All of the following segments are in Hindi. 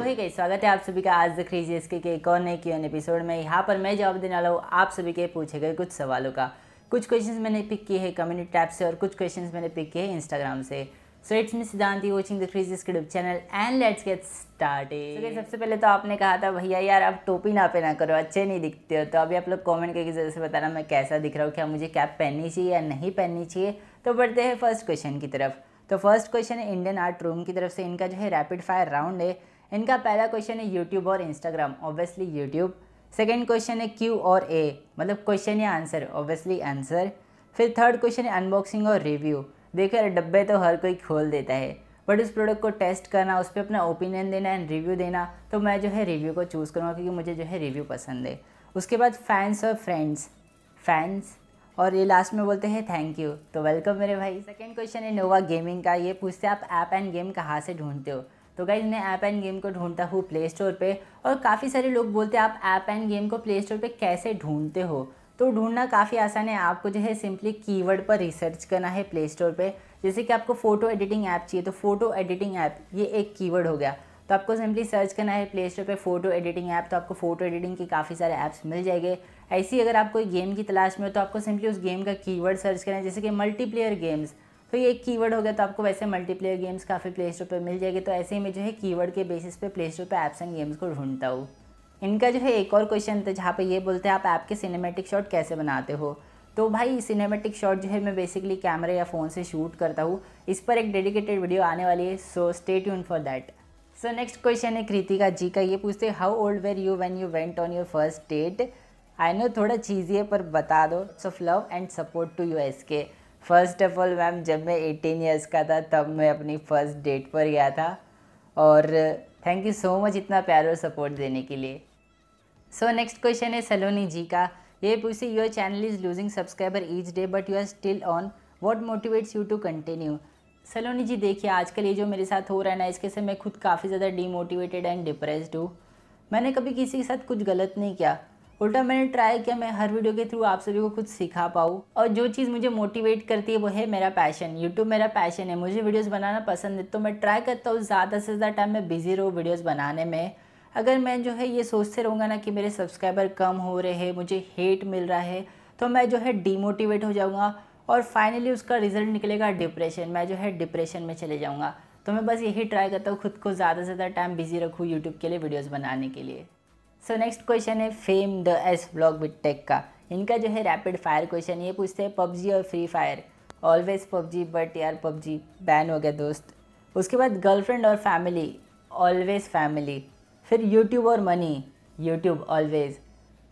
वही तो कही स्वागत है आप सभी का आज क्रेजी एसके के एक और नए क्यू एन एपिसोड में यहाँ पर मैं जवाब देने वाला हूँ आप सभी के पूछे गए कुछ सवालों का कुछ क्वेश्चंस मैंने पिक किए हैं कम्युनिटी टैप से और कुछ क्वेश्चंस मैंने पिक किए हैं इंस्टाग्राम से सो it's me Siddhanti watching the crazies YouTube channel and let's get started सबसे पहले तो आपने कहा था भैया यार आप टोपी ना पहना करो अच्छे नहीं दिखते हो तो अभी आप लोग कॉमेंट करके जरूर से बताना मैं कैसा दिख रहा हूँ क्या मुझे कैप पहननी चाहिए या नहीं पहननी चाहिए तो बढ़ते हैं फर्स्ट क्वेश्चन की तरफ तो फर्स्ट क्वेश्चन है इंडियन आर्ट रूम की तरफ से इनका जो है रैपिड फायर राउंड है इनका पहला क्वेश्चन है यूट्यूब और Instagram obviously YouTube second question है क्यू और ए मतलब क्वेश्चन या आंसर ऑब्वियसली आंसर फिर थर्ड क्वेश्चन है अनबॉक्सिंग और रिव्यू देखिए डब्बे तो हर कोई खोल देता है बट उस प्रोडक्ट को टेस्ट करना उस पर अपना ओपिनियन देना एंड रिव्यू देना तो मैं जो है रिव्यू को चूज़ करूँगा क्योंकि मुझे जो है रिव्यू पसंद है उसके बाद फैंस और फ्रेंड्स फैंस और ये लास्ट में बोलते हैं थैंक यू तो वेलकम मेरे भाई सेकेंड क्वेश्चन है नोवा गेमिंग का ये पूछते हैं आप ऐप एंड गेम कहाँ से ढूंढते हो तो गाइज मैं ऐप एंड गेम को ढूंढता हूँ प्ले स्टोर पर और काफ़ी सारे लोग बोलते हैं आप ऐप एंड गेम को प्ले स्टोर पर कैसे ढूंढते हो तो ढूंढना काफ़ी आसान है आपको जो है सिंपली कीवर्ड पर रिसर्च करना है प्ले स्टोर पर जैसे कि आपको फ़ोटो एडिटिंग ऐप चाहिए तो फ़ोटो एडिटिंग ऐप ये एक कीवर्ड हो गया तो आपको सिंपली सर्च करना है प्ले स्टोर पर फ़ोटो एडिटिंग ऐप तो आपको फ़ोटो एडिटिंग के काफ़ी सारे ऐप्स मिल जाएंगे ऐसी अगर आप कोई गेम की तलाश में हो तो आपको सिंपली उस गेम का कीवर्ड सर्च करना है जैसे कि मल्टीप्लेयर गेम्स तो ये एक कीवर्ड हो गया तो आपको वैसे मल्टीप्लेयर गेम्स काफ़ी प्ले स्टोर पर मिल जाएगी तो ऐसे ही मैं जो है कीवर्ड के बेसिस पे प्ले स्टोर पर ऐप्स एंड गेम्स को ढूंढता हूँ इनका जो है एक और क्वेश्चन था जहाँ पे ये बोलते हैं आप ऐप के सिनेमेटिक शॉट कैसे बनाते हो तो भाई सिनेमेटिक शॉट जो है मैं बेसिकली कैमरे या फ़ोन से शूट करता हूँ इस पर एक डेडिकेटेड वीडियो आने वाली है so stay tuned for that so next question है कृतिका जी का ये पूछते हैं how old were you when you went on your first date I know थोड़ा चीज़ी है पर बता दो so love and support to you S K first of all ma'am जब मैं एटीन ईयर्स का था तब मैं अपनी फ़र्स्ट डेट पर गया था और थैंक यू सो मच इतना प्यार और सपोर्ट देने के लिए सो नेक्स्ट क्वेश्चन है सलोनी जी का ये पूछे your channel is losing subscriber each day but you are still on what motivates you to continue Saloni ji देखिए आजकल ये जो मेरे साथ हो रहा है ना इसके से मैं खुद काफ़ी ज़्यादा डीमोटिवेटेड एंड डिप्रेस्ड हूँ मैंने कभी किसी के साथ कुछ गलत नहीं किया उल्टा मैंने ट्राई किया मैं हर वीडियो के थ्रू आप सभी को कुछ सिखा पाऊँ और जो चीज़ मुझे मोटिवेट करती है वो है मेरा पैशन यूट्यूब मेरा पैशन है मुझे वीडियोज़ बनाना पसंद है तो मैं ट्राई करता हूँ ज़्यादा से ज़्यादा टाइम मैं बिज़ी रहूँ वीडियोज़ बनाने में अगर मैं जो है ये सोचते रहूँगा ना कि मेरे सब्सक्राइबर कम हो रहे हैं मुझे हेट मिल रहा है तो मैं जो है डीमोटिवेट हो जाऊँगा और फाइनली उसका रिजल्ट निकलेगा डिप्रेशन मैं जो है डिप्रेशन में चले जाऊँगा तो मैं बस यही ट्राई करता हूँ खुद को ज़्यादा से ज़्यादा टाइम बिज़ी रखूँ यूट्यूब के लिए वीडियोज़ बनाने के लिए सो नेक्स्ट क्वेश्चन है fame the S blog with tech का इनका जो है रैपिड फायर क्वेश्चन ये पूछते हैं पबजी और free fire always PUBG but यार पबजी बैन हो गया दोस्त उसके बाद गर्लफ्रेंड और फैमिली ऑलवेज फैमिली फिर यूट्यूब और मनी यूट्यूब ऑलवेज़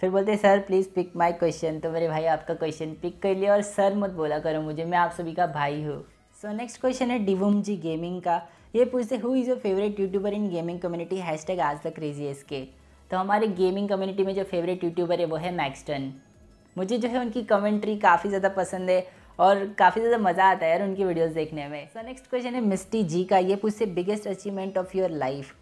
फिर बोलते हैं sir please pick my question तो मेरे भाई आपका क्वेश्चन पिक कर लिया और सर मत बोला करो मुझे मैं आप सभी का भाई हूँ सो नेक्स्ट क्वेश्चन है डिवम जी गेमिंग का ये पूछते who is your favourite YouTuber in gaming community hashtag ask the crazy S K तो हमारे गेमिंग कम्युनिटी में जो फेवरेट यूट्यूबर है वो है मैक्सटन मुझे जो है उनकी कमेंट्री काफ़ी ज़्यादा पसंद है और काफ़ी ज़्यादा मज़ा आता है यार उनकी वीडियोस देखने में सो नेक्स्ट क्वेश्चन है मिस्टी जी का ये पूछते biggest achievement of your life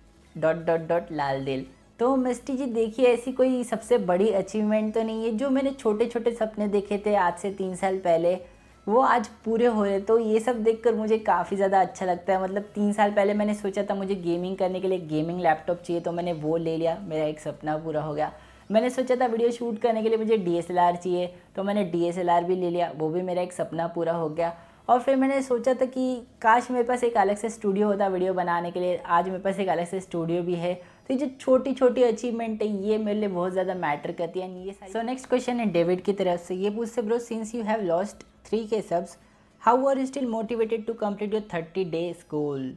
dot dot dot लाल दिल तो मिस्टी जी देखिए ऐसी कोई सबसे बड़ी अचीवमेंट तो नहीं है जो मैंने छोटे छोटे सपने देखे थे आज से तीन साल पहले वो आज पूरे हो रहे तो ये सब देखकर मुझे काफ़ी ज़्यादा अच्छा लगता है मतलब तीन साल पहले मैंने सोचा था मुझे गेमिंग करने के लिए गेमिंग लैपटॉप चाहिए तो मैंने वो ले लिया मेरा एक सपना पूरा हो गया मैंने सोचा था वीडियो शूट करने के लिए मुझे डी चाहिए तो मैंने डी भी ले लिया वो भी मेरा एक सपना पूरा हो गया और फिर मैंने सोचा था कि काश मेरे पास एक अलग से स्टूडियो होता वीडियो बनाने के लिए आज मेरे पास एक अलग से स्टूडियो भी है तो ये जो छोटी छोटी अचीवमेंट है ये मेरे लिए बहुत ज़्यादा मैटर करती है ये सो नेक्स्ट क्वेश्चन है डेविड की तरफ से ये पूछते bro since you have lost three K subs how are still motivated to complete your thirty days goal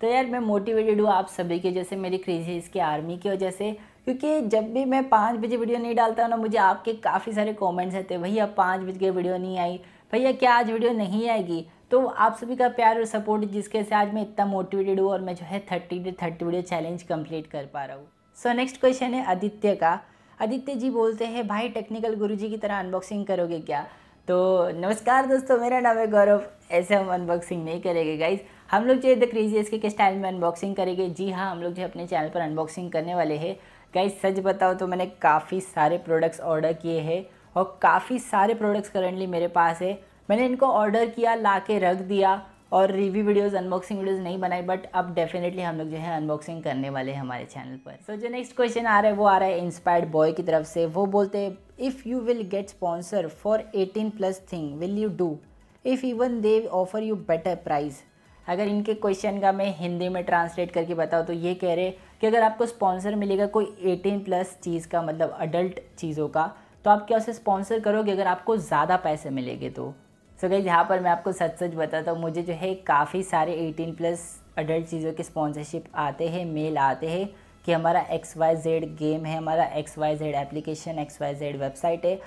तो यार मैं मोटिवेटेड हूँ आप सभी के जैसे मेरी क्रेजीज के आर्मी की वजह से क्योंकि जब भी मैं पाँच बजे वीडियो नहीं डालता हूँ ना मुझे आपके काफ़ी सारे कॉमेंट्स आते हैं भैया पाँच बजे वीडियो नहीं आई भैया क्या आज वीडियो नहीं आएगी तो आप सभी का प्यार और सपोर्ट जिसके से आज मैं इतना मोटिवेटेड हूँ और मैं जो है thirty day thirty video challenge complete कर पा रहा हूँ सो नेक्स्ट क्वेश्चन है आदित्य का आदित्य जी बोलते हैं भाई टेक्निकल गुरुजी की तरह अनबॉक्सिंग करोगे क्या तो नमस्कार दोस्तों मेरा नाम है गौरव ऐसे हम अनबॉक्सिंग नहीं करेंगे गाइज हम लोग जो है the crazy S K style में अनबॉक्सिंग करेंगे जी हाँ हम लोग जो अपने चैनल पर अनबॉक्सिंग करने वाले हैं गाइज सच बताओ तो मैंने काफ़ी सारे प्रोडक्ट्स ऑर्डर किए हैं और काफ़ी सारे प्रोडक्ट्स करेंटली मेरे पास है मैंने इनको ऑर्डर किया ला के रख दिया और रिव्यू वीडियोस अनबॉक्सिंग वीडियोस नहीं बनाई बट अब डेफिनेटली हम लोग जो है अनबॉक्सिंग करने वाले हैं हमारे चैनल पर सो so, जो नेक्स्ट क्वेश्चन आ रहा है वो आ रहा है इंस्पायर्ड बॉय की तरफ से वो बोलते हैं if you will get sponsor for eighteen plus thing will you do if even they offer you better prize अगर इनके क्वेश्चन का मैं हिंदी में ट्रांसलेट करके बताऊँ तो ये कह रहे कि अगर आपको स्पॉन्सर मिलेगा कोई एटीन प्लस चीज़ का मतलब अडल्ट चीज़ों का तो आप क्या उसे स्पॉन्सर करोगे अगर आपको ज़्यादा पैसे मिलेंगे तो सो गई यहाँ पर मैं आपको सच सच बताता हूँ मुझे जो है काफ़ी सारे 18 प्लस अडल्ट चीज़ों के स्पॉन्सरशिप आते हैं मेल आते हैं कि हमारा एक्स वाई जेड गेम है हमारा X Y Z application X Y Z website है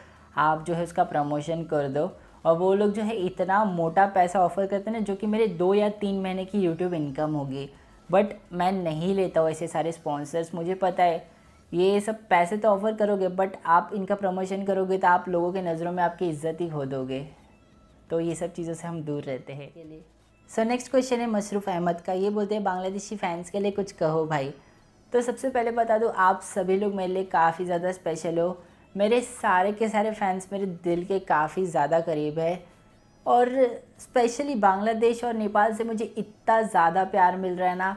आप जो है उसका प्रमोशन कर दो और वो लोग जो है इतना मोटा पैसा ऑफर करते हैं ना जो कि मेरे दो या तीन महीने की यूट्यूब इनकम होगी बट मैं नहीं लेता हूँ ऐसे सारे स्पॉन्सर्स मुझे पता है ये सब पैसे तो ऑफ़र करोगे बट आप इनका प्रमोशन करोगे तो आप लोगों के नज़रों में आपकी इज्जत ही खो दोगे तो ये सब चीज़ों से हम दूर रहते हैं सो नेक्स्ट क्वेश्चन है मशरूफ़ अहमद का ये बोलते हैं बांग्लादेशी फ़ैन्स के लिए कुछ कहो भाई तो सबसे पहले बता दूँ आप सभी लोग मेरे लिए काफ़ी ज़्यादा स्पेशल हो मेरे सारे के सारे फैंस मेरे दिल के काफ़ी ज़्यादा करीब है और स्पेशली बांग्लादेश और नेपाल से मुझे इतना ज़्यादा प्यार मिल रहा है ना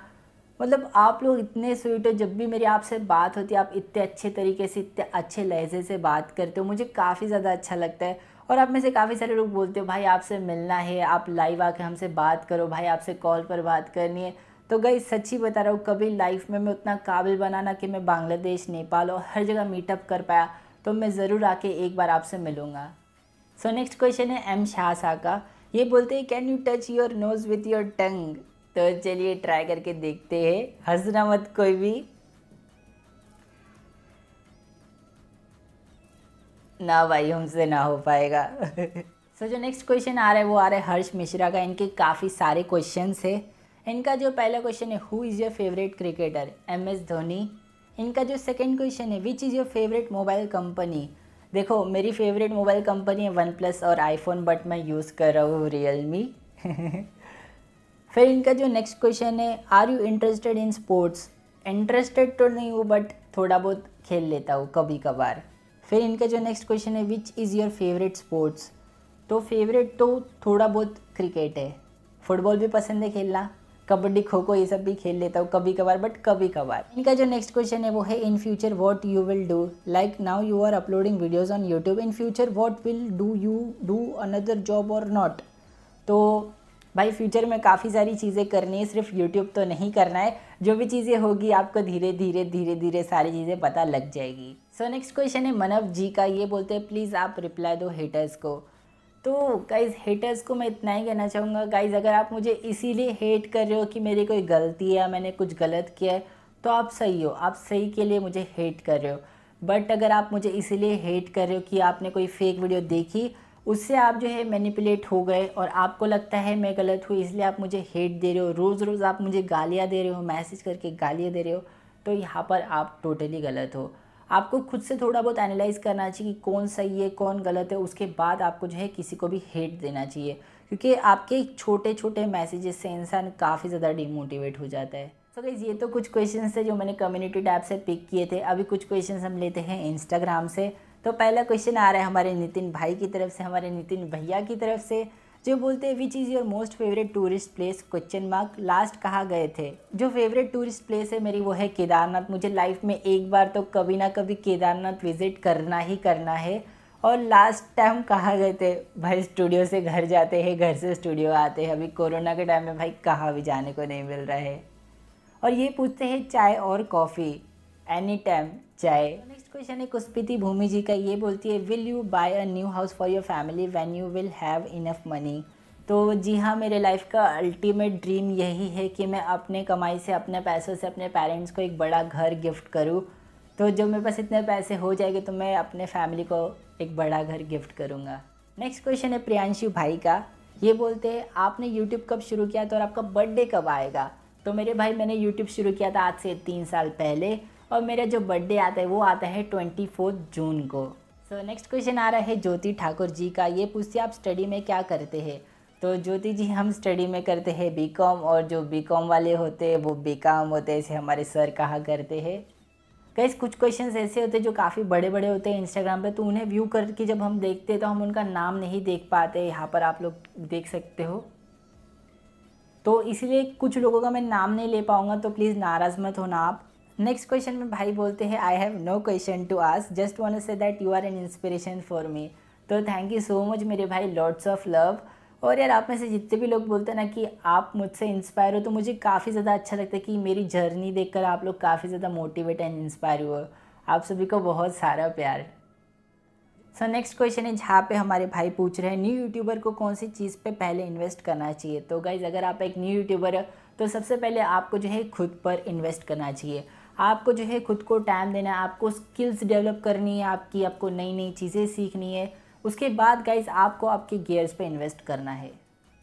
मतलब आप लोग इतने स्वीट हो जब भी मेरी आपसे बात होती है आप इतने अच्छे तरीके से इतने अच्छे लहजे से बात करते हो मुझे काफ़ी ज़्यादा अच्छा लगता है और आप में से काफ़ी सारे लोग बोलते हो भाई आपसे मिलना है आप लाइव आके हमसे बात करो भाई आपसे कॉल पर बात करनी है तो गई सच्ची बता रहा हूँ कभी लाइफ में मैं उतना काबिल बनाना कि मैं बांग्लादेश नेपाल और हर जगह मीटअप कर पाया तो मैं ज़रूर आके एक बार आपसे मिलूँगा सो नेक्स्ट क्वेश्चन है एम शाह शाह का ये बोलते हैं can you touch your nose with your tongue तो चलिए ट्राई करके देखते हैं हंसना मत कोई भी ना भाई हमसे ना हो पाएगा सो so, जो नेक्स्ट क्वेश्चन आ रहा है वो आ रहा है हर्ष मिश्रा का इनके काफ़ी सारे क्वेश्चन है इनका जो पहला क्वेश्चन है who is your favourite cricketer M S Dhoni इनका जो सेकेंड क्वेश्चन है which is your favourite mobile company देखो मेरी फेवरेट मोबाइल कंपनी है वन प्लस और आईफोन बट मैं यूज़ कर रहा हूँ रियल मी फिर इनका जो नेक्स्ट क्वेश्चन है are you interested in sports interested तो नहीं हूँ बट थोड़ा बहुत खेल लेता हूँ कभी कभार फिर इनका जो नेक्स्ट क्वेश्चन है which is your favourite sports तो फेवरेट तो थोड़ा बहुत क्रिकेट है फुटबॉल भी पसंद है खेलना कबड्डी खो खो ये सब भी खेल लेता हूँ कभी कभार बट कभी कभार इनका जो नेक्स्ट क्वेश्चन है वो है in future what you will do like now you are uploading videos on YouTube in future what will do you do another job or not तो भाई फ्यूचर में काफ़ी सारी चीज़ें करनी है सिर्फ यूट्यूब तो नहीं करना है जो भी चीज़ें होगी आपको धीरे धीरे धीरे धीरे सारी चीज़ें पता लग जाएगी सो नेक्स्ट क्वेश्चन है मनव जी का ये बोलते हैं प्लीज़ आप रिप्लाई दो हेटर्स को तो गाइज़ हेटर्स को मैं इतना ही कहना चाहूँगा गाइज़ अगर आप मुझे इसीलिए हेट कर रहे हो कि मेरी कोई गलती है या मैंने कुछ गलत किया है तो आप सही हो आप सही के लिए मुझे हेट कर रहे हो बट अगर आप मुझे इसीलिए हेट कर रहे हो कि आपने कोई फेक वीडियो देखी उससे आप जो है मैनिपुलेट हो गए और आपको लगता है मैं गलत हूँ इसलिए आप मुझे हेट दे रहे हो रोज़ रोज़ आप मुझे गालियाँ दे रहे हो मैसेज करके गालियाँ दे रहे हो तो यहाँ पर आप टोटली गलत हो आपको खुद से थोड़ा बहुत एनालाइज करना चाहिए कि कौन सही है कौन गलत है उसके बाद आपको जो है किसी को भी हेट देना चाहिए क्योंकि आपके छोटे छोटे मैसेजेस से इंसान काफ़ी ज़्यादा डिमोटिवेट हो जाता है सो so ये तो कुछ क्वेश्चन थे जो मैंने कम्युनिटी टैब से पिक किए थे अभी कुछ क्वेश्चन हम लेते हैं इंस्टाग्राम से तो पहला क्वेश्चन आ रहा है हमारे नितिन भाई की तरफ से हमारे नितिन भैया की तरफ से जो बोलते हैं which is your most favourite tourist place question mark last कहाँ गए थे जो फेवरेट टूरिस्ट प्लेस है मेरी वो है केदारनाथ मुझे लाइफ में एक बार तो कभी ना कभी केदारनाथ विज़िट करना ही करना है और लास्ट टाइम कहाँ गए थे भाई स्टूडियो से घर जाते हैं घर से स्टूडियो आते हैं अभी कोरोना के टाइम में भाई कहाँ भी जाने को नहीं मिल रहा है और ये पूछते हैं चाय और कॉफ़ी एनी टाइम जाए नेक्स्ट तो क्वेश्चन है कुस्पिति भूमि जी का ये बोलती है will you buy a new house for your family when you will have enough money तो जी हाँ मेरे लाइफ का अल्टीमेट ड्रीम यही है कि मैं अपने कमाई से अपने पैसों से अपने पेरेंट्स को एक बड़ा घर गिफ्ट करूँ तो जब मेरे पास इतने पैसे हो जाएंगे तो मैं अपने फैमिली को एक बड़ा घर गिफ्ट करूँगा नेक्स्ट क्वेश्चन है प्रियांशु भाई का ये बोलते हैं आपने यूट्यूब कब शुरू किया था और आपका बर्थडे कब आएगा तो मेरे भाई मैंने यूट्यूब शुरू किया था आज से तीन साल पहले और मेरा जो बर्थडे आता है वो आता है ट्वेंटी जून को सो नेक्स्ट क्वेश्चन आ रहा है ज्योति ठाकुर जी का ये पूछते आप स्टडी में क्या करते हैं तो ज्योति जी हम स्टडी में करते हैं बी कॉम और जो बी कॉम वाले होते हैं वो बी कॉम होते हैं ऐसे हमारे सर कहा करते हैं कई कुछ क्वेश्चन ऐसे होते हैं जो काफ़ी बड़े बड़े होते हैं इंस्टाग्राम पे तो उन्हें व्यू करके जब हम देखते हैं तो हम उनका नाम नहीं देख पाते यहाँ पर आप लोग देख सकते हो तो इसलिए कुछ लोगों का मैं नाम नहीं ले पाऊँगा तो प्लीज़ नाराज़ मत होना आप नेक्स्ट क्वेश्चन में भाई बोलते हैं I have no question to ask just one say that you are an inspiration for me तो थैंक यू सो मच मेरे भाई लॉर्ड्स ऑफ लव और यार आप में से जितने भी लोग बोलते हैं ना कि आप मुझसे इंस्पायर हो तो मुझे काफ़ी ज़्यादा अच्छा लगता है कि मेरी जर्नी देखकर आप लोग काफ़ी ज़्यादा मोटिवेट एंड इंस्पायर हुए आप सभी को बहुत सारा प्यार सर नेक्स्ट क्वेश्चन है जहाँ पे हमारे भाई पूछ रहे हैं न्यू यूट्यूबर को कौन सी चीज़ पे पहले इन्वेस्ट करना चाहिए तो गाइज़ अगर आप एक न्यू यूट्यूबर हो तो सबसे पहले आपको जो है खुद पर इन्वेस्ट करना चाहिए आपको जो है खुद को टाइम देना है आपको स्किल्स डेवलप करनी है आपकी आपको नई नई चीज़ें सीखनी है उसके बाद गाइज आपको आपके गियर्स पे इन्वेस्ट करना है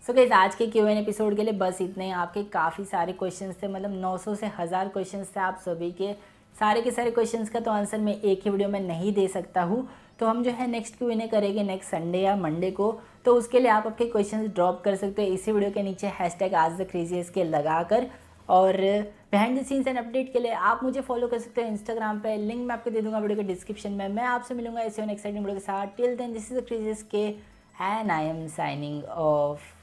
सो so गाइज आज के क्यू एन एपिसोड के लिए बस इतने ही आपके काफ़ी सारे क्वेश्चंस थे मतलब 900 से हज़ार क्वेश्चंस थे आप सभी के सारे के सारे क्वेश्चंस का तो आंसर मैं एक ही वीडियो में नहीं दे सकता हूँ तो हम जो है नेक्स्ट क्यू एन ए करेंगे नेक्स्ट संडे या मंडे को तो उसके लिए आप आपके क्वेश्चंस ड्रॉप कर सकते हो इसी वीडियो के नीचे hashtag ask the crazy S K लगा कर और behind the scenes and update के लिए आप मुझे फॉलो कर सकते हो इंस्टाग्राम पे लिंक मैं आपको दे दूंगा वीडियो के डिस्क्रिप्शन में मैं आपसे मिलूंगा ऐसे एक्साइटिंग वीडियो के साथ till then this is the crazy S K and I am signing of